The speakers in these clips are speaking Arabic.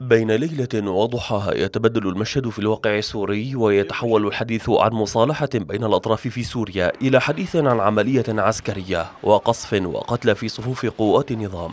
بين ليلة وضحاها يتبدل المشهد في الواقع السوري ويتحول الحديث عن مصالحة بين الأطراف في سوريا إلى حديث عن عملية عسكرية وقصف وقتل في صفوف قوات النظام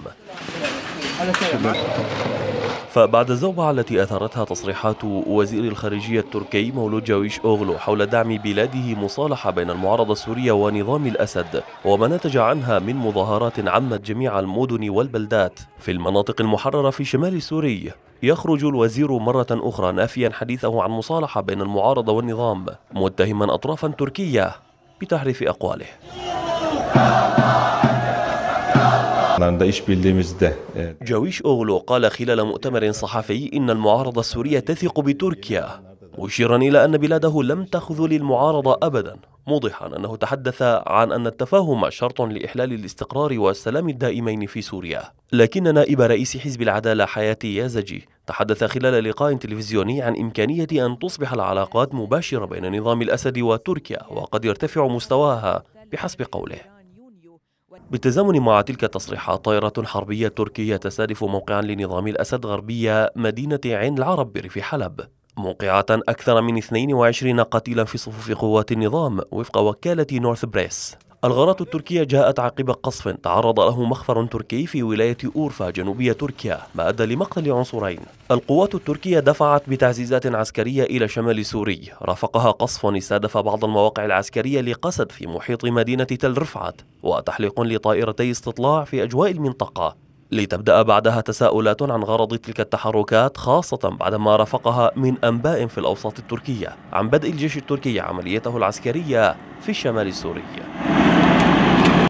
فبعد الزوبعة التي أثارتها تصريحات وزير الخارجية التركي مولود جاويش أوغلو حول دعم بلاده مصالحة بين المعارضة السورية ونظام الأسد وما نتج عنها من مظاهرات عمت جميع المدن والبلدات في المناطق المحررة في شمال سوريا يخرج الوزير مرة أخرى نافيا حديثه عن مصالحة بين المعارضة والنظام متهما أطرافا تركية بتحريف أقواله نعم، جاويش أوغلو قال خلال مؤتمر صحفي إن المعارضة السورية تثق بتركيا مشيرا إلى أن بلاده لم تخذل المعارضة أبدا موضحا أنه تحدث عن أن التفاهم شرط لإحلال الاستقرار والسلام الدائمين في سوريا لكن نائب رئيس حزب العدالة حياتي يازجي تحدث خلال لقاء تلفزيوني عن إمكانية أن تصبح العلاقات مباشرة بين نظام الأسد وتركيا وقد يرتفع مستواها بحسب قوله بالتزامن مع تلك التصريحات طائرة حربية تركية تستهدف موقعا لنظام الأسد غربية مدينة عين العرب بريف حلب موقعة أكثر من 22 قتيلا في صفوف قوات النظام وفق وكالة نورث بريس الغارات التركية جاءت عقب قصف تعرض له مخفر تركي في ولاية أورفا جنوبية تركيا ما أدى لمقتل عنصرين القوات التركية دفعت بتعزيزات عسكرية إلى شمال سوري رافقها قصف استهدف بعض المواقع العسكرية لقسد في محيط مدينة تل رفعت وتحليق لطائرتي استطلاع في أجواء المنطقة لتبدأ بعدها تساؤلات عن غرض تلك التحركات خاصة بعدما رافقها من أنباء في الأوساط التركية عن بدء الجيش التركي عمليته العسكرية في الشمال السوري